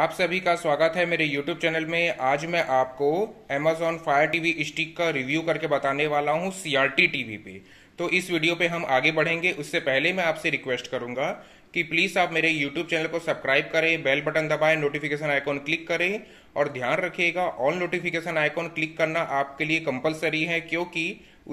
आप सभी का स्वागत है मेरे YouTube चैनल में आज मैं आपको Amazon Fire TV स्टिक का रिव्यू करके बताने वाला हूँ CRT TV पे तो इस वीडियो पे हम आगे बढ़ेंगे उससे पहले मैं आपसे रिक्वेस्ट करूंगा कि प्लीज़ आप मेरे YouTube चैनल को सब्सक्राइब करें बेल बटन दबाएं नोटिफिकेशन आइकॉन क्लिक करें और ध्यान रखिएगा ऑल नोटिफिकेशन आइकॉन क्लिक करना आपके लिए कंपलसरी है क्योंकि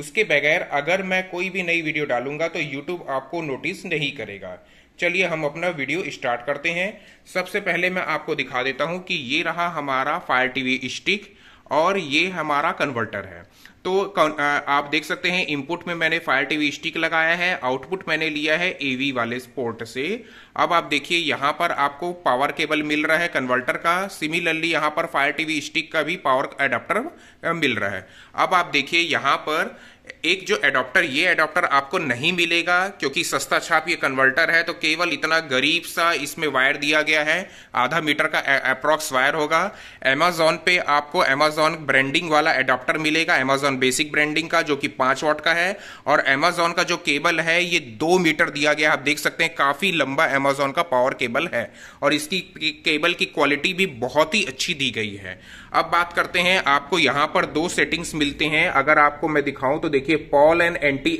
उसके बगैर अगर मैं कोई भी नई वीडियो डालूंगा तो यूट्यूब आपको नोटिस नहीं करेगा चलिए हम अपना वीडियो स्टार्ट करते हैं सबसे पहले मैं आपको दिखा देता हूं कि ये रहा हमारा फायर टीवी स्टिक और ये हमारा कन्वर्टर है तो आप देख सकते हैं इनपुट में मैंने फायर टीवी स्टिक लगाया है आउटपुट मैंने लिया है एवी वाले पोर्ट से अब आप देखिए यहाँ पर आपको पावर केबल मिल रहा है कन्वर्टर का सिमिलरली यहाँ पर फायर टीवी स्टिक का भी पावर एडाप्टर मिल रहा है अब आप देखिए यहाँ पर एक जो एडॉप्टर ये एडॉप्टर आपको नहीं मिलेगा क्योंकि सस्ता छाप ये कन्वर्टर है तो केवल इतना गरीब सा इसमें वायर दिया गया है आधा मीटर का अप्रॉक्स वायर होगा अमेजोन पे आपको अमेजोन ब्रांडिंग वाला एडॉप्टर मिलेगा अमेजोन बेसिक ब्रांडिंग का जो कि पांच वॉट का है और अमेजोन का जो केबल है ये दो मीटर दिया गया आप देख सकते हैं काफ़ी लंबा अमेजोन का पावर केबल है और इसकी केबल की क्वालिटी भी बहुत ही अच्छी दी गई है अब बात करते हैं आपको यहां पर दो सेटिंग्स मिलते हैं अगर आपको मैं दिखाऊं तो देखिए PAL and N T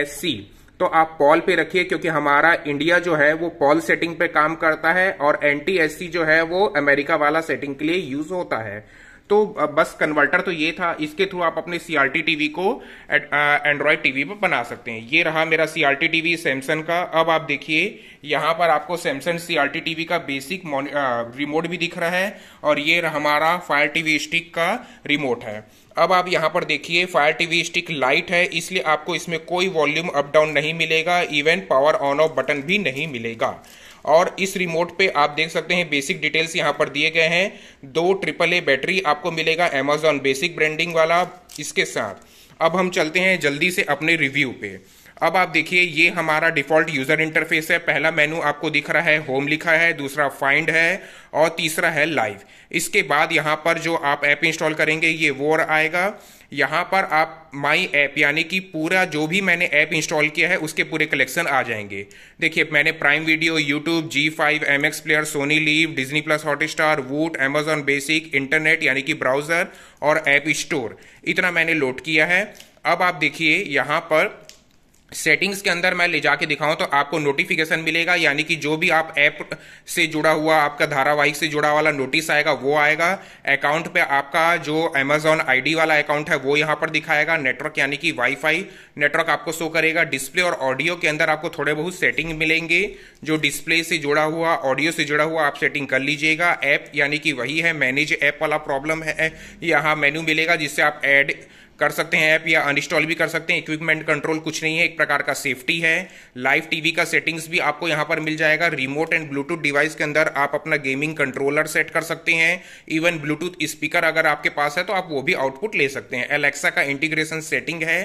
S C तो आप पॉल पे रखिए क्योंकि हमारा इंडिया जो है वो पॉल सेटिंग पे काम करता है और टी एस सी जो है वो अमेरिका वाला सेटिंग के लिए यूज होता है तो बस कन्वर्टर तो ये था इसके थ्रू आप अपने सीआरटी टीवी को एंड्रॉयड टीवी पर बना सकते हैं ये रहा मेरा सीआरटी टीवी सैमसंग का अब आप देखिए यहाँ पर आपको सैमसंग सीआरटी टीवी का बेसिक रिमोट भी दिख रहा है और ये हमारा फायर टीवी स्टिक का रिमोट है अब आप यहाँ पर देखिए फायर टीवी स्टिक लाइट है इसलिए आपको इसमें कोई वॉल्यूम अप डाउन नहीं मिलेगा even power on off button भी नहीं मिलेगा और इस रिमोट पे आप देख सकते हैं बेसिक डिटेल्स यहाँ पर दिए गए हैं दो ट्रिपल ए बैटरी आपको मिलेगा अमेजॉन बेसिक ब्रांडिंग वाला इसके साथ अब हम चलते हैं जल्दी से अपने रिव्यू पे अब आप देखिए ये हमारा डिफॉल्ट यूजर इंटरफेस है पहला मेनू आपको दिख रहा है होम लिखा है दूसरा फाइंड है और तीसरा है लाइव इसके बाद यहाँ पर जो आप ऐप इंस्टॉल करेंगे ये वो आएगा यहाँ पर आप माई ऐप यानी कि पूरा जो भी मैंने ऐप इंस्टॉल किया है उसके पूरे कलेक्शन आ जाएंगे देखिए मैंने prime video YouTube Zee five M X player Sony Liv Disney plus Hotstar Voot Amazon basic internet यानी कि ब्राउज़र और ऐप स्टोर इतना मैंने लोड किया है अब आप देखिए यहाँ पर सेटिंग्स के अंदर मैं ले जाके दिखाऊं तो आपको नोटिफिकेशन मिलेगा यानी कि जो भी आप ऐप से जुड़ा हुआ आपका धारावाहिक से जुड़ा वाला नोटिस आएगा वो आएगा अकाउंट पे आपका जो अमेजोन आईडी वाला अकाउंट है वो यहाँ पर दिखाएगा नेटवर्क यानी कि वाईफाई नेटवर्क आपको शो करेगा डिस्प्ले और ऑडियो के अंदर आपको थोड़े बहुत सेटिंग मिलेंगे जो डिस्प्ले से जुड़ा हुआ ऑडियो से जुड़ा हुआ आप सेटिंग कर लीजिएगा ऐप यानी कि वही है मैनेज ऐप वाला प्रॉब्लम है यहाँ मेन्यू मिलेगा जिससे आप एड कर सकते हैं ऐप या अनइंस्टॉल भी कर सकते हैं इक्विपमेंट कंट्रोल कुछ नहीं है एक प्रकार का सेफ्टी है लाइव टीवी का सेटिंग्स भी आपको यहां पर मिल जाएगा रिमोट एंड ब्लूटूथ डिवाइस के अंदर आप अपना गेमिंग कंट्रोलर सेट कर सकते हैं इवन ब्लूटूथ स्पीकर अगर आपके पास है तो आप वो भी आउटपुट ले सकते हैं एलेक्सा का इंटीग्रेशन सेटिंग है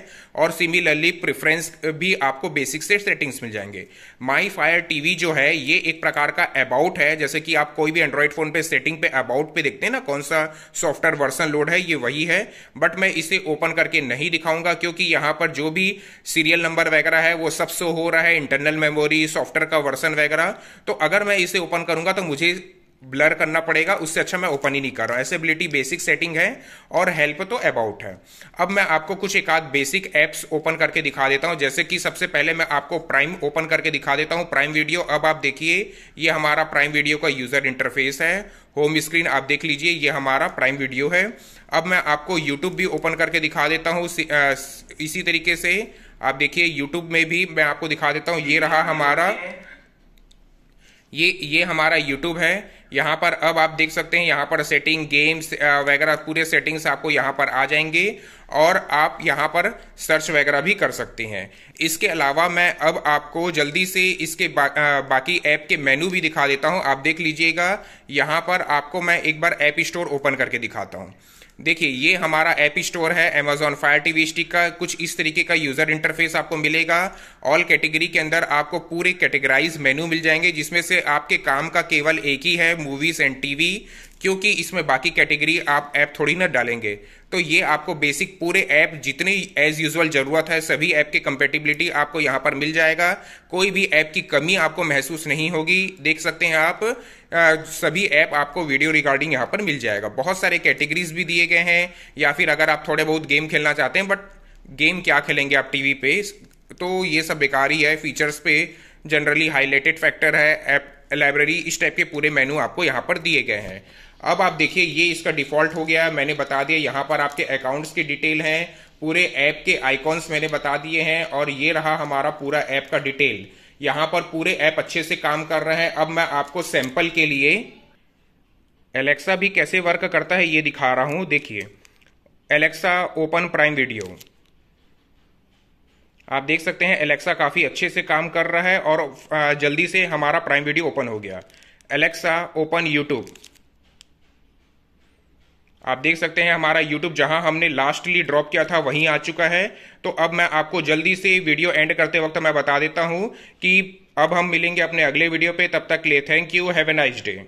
और सिमिलरली प्रिफ्रेंस भी आपको बेसिक से सेटिंग्स मिल जाएंगे माई फायर टीवी जो है ये एक प्रकार का अबाउट है जैसे कि आप कोई भी एंड्रॉयड फोन पे सेटिंग पे अबाउट पे देखते हैं ना कौन सा सॉफ्टवेयर वर्सन लोड है ये वही है बट मैं इसे ओपन ओपन करके नहीं दिखाऊंगा क्योंकि यहां पर जो भी सीरियल नंबर वगैरह है वो सब शो हो रहा है इंटरनल मेमोरी सॉफ्टवेयर का वर्सन वगैरह तो अगर मैं इसे ओपन करूंगा तो मुझे ब्लर करना पड़ेगा उससे अच्छा मैं ओपन ही नहीं कर रहा हूँ एसेबिलिटी बेसिक सेटिंग है और हेल्प तो अबाउट है अब मैं आपको कुछ एक आध बेसिक एप्स ओपन करके दिखा देता हूँ जैसे कि सबसे पहले मैं आपको प्राइम ओपन करके दिखा देता हूँ प्राइम वीडियो अब आप देखिए ये हमारा प्राइम वीडियो का यूज़र इंटरफेस है होम स्क्रीन आप देख लीजिए ये हमारा प्राइम वीडियो है अब मैं आपको यूट्यूब भी ओपन करके दिखा देता हूँ इसी तरीके से आप देखिए यूट्यूब में भी मैं आपको दिखा देता हूँ ये रहा हमारा ये ये हमारा यूट्यूब है यहाँ पर अब आप देख सकते हैं यहाँ पर सेटिंग गेम्स वगैरह पूरे सेटिंग्स आपको यहाँ पर आ जाएंगे और आप यहाँ पर सर्च वगैरह भी कर सकते हैं इसके अलावा मैं अब आपको जल्दी से इसके बा, आ, बाकी ऐप के मेनू भी दिखा देता हूँ आप देख लीजिएगा यहाँ पर आपको मैं एक बार ऐप स्टोर ओपन करके दिखाता हूँ देखिए ये हमारा ऐप स्टोर है अमेजॉन फायर टीवी स्टिक का कुछ इस तरीके का यूज़र इंटरफेस आपको मिलेगा ऑल कैटेगरी के अंदर आपको पूरे कैटेगराइज मेनू मिल जाएंगे जिसमें से आपके काम का केवल एक ही है मूवीज़ एंड टीवी क्योंकि इसमें बाकी कैटेगरी आप ऐप थोड़ी ना डालेंगे तो ये आपको बेसिक पूरे ऐप जितनी एज यूजल ज़रूरत है सभी ऐप की कंपेटिबिलिटी आपको यहाँ पर मिल जाएगा कोई भी ऐप की कमी आपको महसूस नहीं होगी देख सकते हैं आप आ, सभी ऐप आपको वीडियो रिकॉर्डिंग यहाँ पर मिल जाएगा बहुत सारे कैटेगरीज भी दिए गए हैं या फिर अगर आप थोड़े बहुत गेम खेलना चाहते हैं बट गेम क्या खेलेंगे आप टीवी पे तो ये सब बेकार ही है फीचर्स पे जनरली हाईलाइटेड फैक्टर है ऐप लाइब्रेरी इस टाइप के पूरे मेनू आपको यहाँ पर दिए गए हैं अब आप देखिए ये इसका डिफॉल्ट हो गया मैंने बता दिया यहाँ पर आपके अकाउंट्स की डिटेल हैं पूरे ऐप के आइकॉन्स मैंने बता दिए हैं और ये रहा हमारा पूरा ऐप का डिटेल यहाँ पर पूरे ऐप अच्छे से काम कर रहे हैं अब मैं आपको सैंपल के लिए एलेक्सा भी कैसे वर्क करता है ये दिखा रहा हूँ देखिए एलेक्सा ओपन प्राइम वीडियो आप देख सकते हैं एलेक्सा काफ़ी अच्छे से काम कर रहा है और जल्दी से हमारा प्राइम वीडियो ओपन हो गया एलेक्सा ओपन यूट्यूब आप देख सकते हैं हमारा YouTube जहां हमने लास्टली ड्रॉप किया था वहीं आ चुका है तो अब मैं आपको जल्दी से वीडियो एंड करते वक्त मैं बता देता हूं कि अब हम मिलेंगे अपने अगले वीडियो पे तब तक ले thank you have a nice day